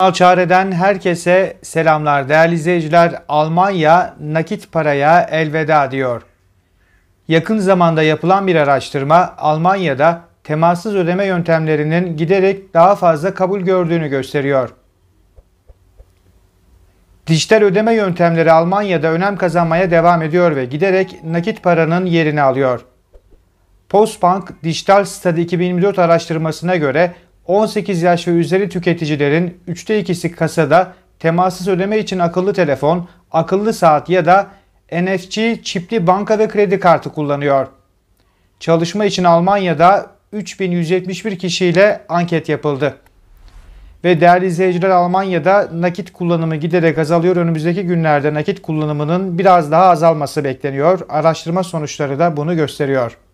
Alçare'den herkese selamlar değerli izleyiciler. Almanya nakit paraya elveda diyor. Yakın zamanda yapılan bir araştırma Almanya'da temassız ödeme yöntemlerinin giderek daha fazla kabul gördüğünü gösteriyor. Dijital ödeme yöntemleri Almanya'da önem kazanmaya devam ediyor ve giderek nakit paranın yerini alıyor. Postbank Dijital Study 2024 araştırmasına göre 18 yaş ve üzeri tüketicilerin 3'te 2'si kasada temassız ödeme için akıllı telefon, akıllı saat ya da NFC çipli banka ve kredi kartı kullanıyor. Çalışma için Almanya'da 3171 kişiyle anket yapıldı. Ve değerli izleyiciler Almanya'da nakit kullanımı giderek azalıyor. Önümüzdeki günlerde nakit kullanımının biraz daha azalması bekleniyor. Araştırma sonuçları da bunu gösteriyor.